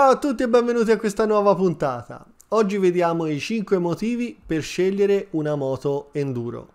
Ciao a tutti e benvenuti a questa nuova puntata. Oggi vediamo i 5 motivi per scegliere una moto enduro.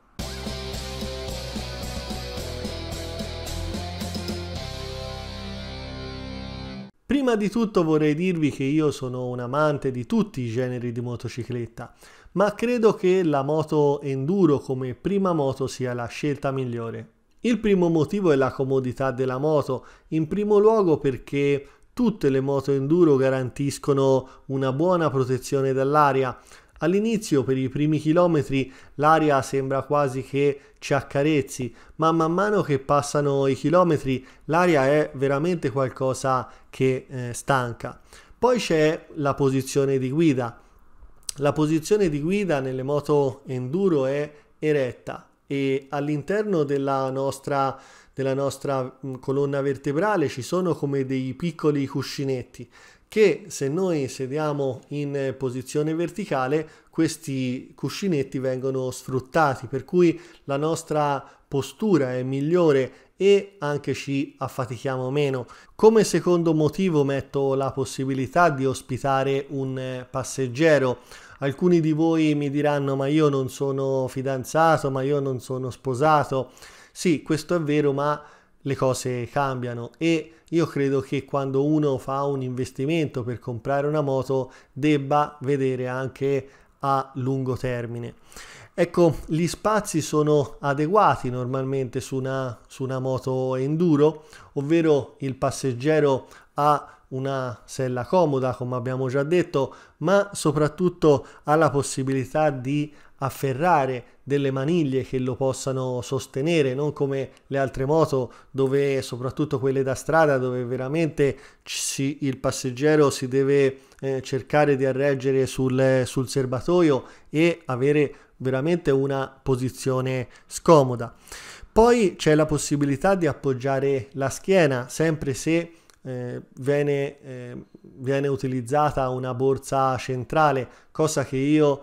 Prima di tutto vorrei dirvi che io sono un amante di tutti i generi di motocicletta, ma credo che la moto enduro come prima moto sia la scelta migliore. Il primo motivo è la comodità della moto, in primo luogo perché Tutte le moto enduro garantiscono una buona protezione dall'aria. All'inizio, per i primi chilometri, l'aria sembra quasi che ci accarezzi, ma man mano che passano i chilometri, l'aria è veramente qualcosa che eh, stanca. Poi c'è la posizione di guida. La posizione di guida nelle moto enduro è eretta e all'interno della nostra della nostra mm, colonna vertebrale ci sono come dei piccoli cuscinetti che se noi sediamo in eh, posizione verticale questi cuscinetti vengono sfruttati per cui la nostra postura è migliore e anche ci affatichiamo meno. Come secondo motivo metto la possibilità di ospitare un eh, passeggero. Alcuni di voi mi diranno ma io non sono fidanzato, ma io non sono sposato. Sì, questo è vero, ma le cose cambiano e io credo che quando uno fa un investimento per comprare una moto debba vedere anche a lungo termine. Ecco, gli spazi sono adeguati normalmente su una, su una moto enduro, ovvero il passeggero ha una sella comoda, come abbiamo già detto, ma soprattutto ha la possibilità di afferrare delle maniglie che lo possano sostenere, non come le altre moto dove soprattutto quelle da strada dove veramente si, il passeggero si deve eh, cercare di arreggere sul, sul serbatoio e avere veramente una posizione scomoda. Poi c'è la possibilità di appoggiare la schiena, sempre se eh, viene, eh, viene utilizzata una borsa centrale, cosa che io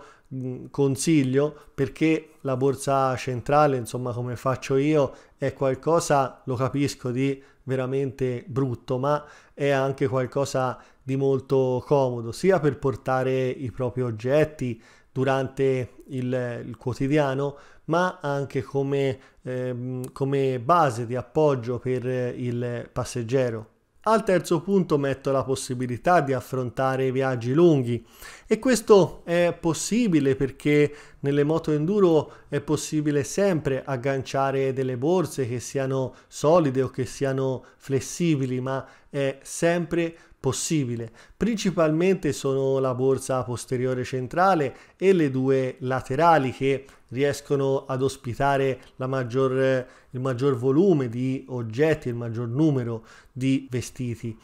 consiglio perché la borsa centrale, insomma come faccio io, è qualcosa, lo capisco, di veramente brutto, ma è anche qualcosa di molto comodo, sia per portare i propri oggetti durante il, il quotidiano, ma anche come, ehm, come base di appoggio per il passeggero. Al terzo punto metto la possibilità di affrontare viaggi lunghi e questo è possibile perché nelle moto enduro è possibile sempre agganciare delle borse che siano solide o che siano flessibili, ma è sempre possibile possibile. Principalmente sono la borsa posteriore centrale e le due laterali che riescono ad ospitare maggior, il maggior volume di oggetti, il maggior numero di vestiti.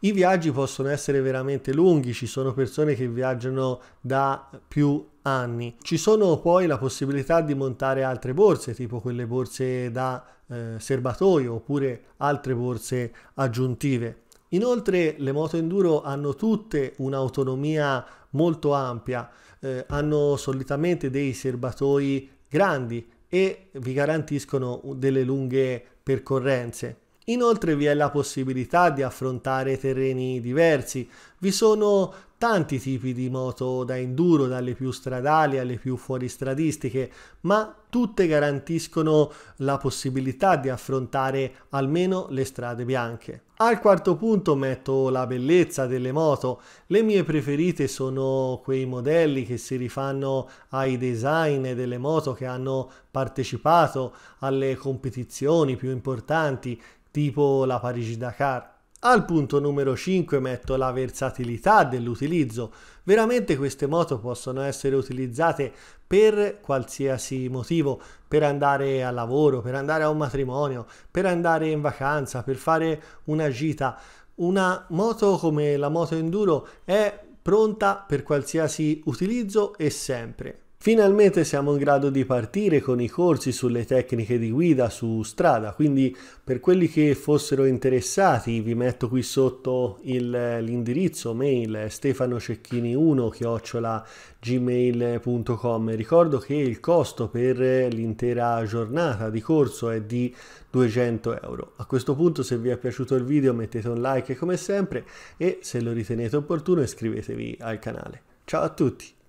I viaggi possono essere veramente lunghi, ci sono persone che viaggiano da più anni. Ci sono poi la possibilità di montare altre borse, tipo quelle borse da eh, serbatoio oppure altre borse aggiuntive. Inoltre le moto enduro hanno tutte un'autonomia molto ampia, eh, hanno solitamente dei serbatoi grandi e vi garantiscono delle lunghe percorrenze. Inoltre vi è la possibilità di affrontare terreni diversi, vi sono tanti tipi di moto da enduro, dalle più stradali alle più fuoristradistiche, ma tutte garantiscono la possibilità di affrontare almeno le strade bianche. Al quarto punto metto la bellezza delle moto. Le mie preferite sono quei modelli che si rifanno ai design delle moto che hanno partecipato alle competizioni più importanti, tipo la Parigi-Dakar. Al punto numero 5 metto la versatilità dell'utilizzo. Veramente queste moto possono essere utilizzate per qualsiasi motivo, per andare a lavoro, per andare a un matrimonio, per andare in vacanza, per fare una gita. Una moto come la moto enduro è pronta per qualsiasi utilizzo e sempre. Finalmente siamo in grado di partire con i corsi sulle tecniche di guida su strada, quindi per quelli che fossero interessati vi metto qui sotto l'indirizzo mail stefanocecchini1-gmail.com. Ricordo che il costo per l'intera giornata di corso è di 200 euro. A questo punto se vi è piaciuto il video mettete un like come sempre e se lo ritenete opportuno iscrivetevi al canale. Ciao a tutti!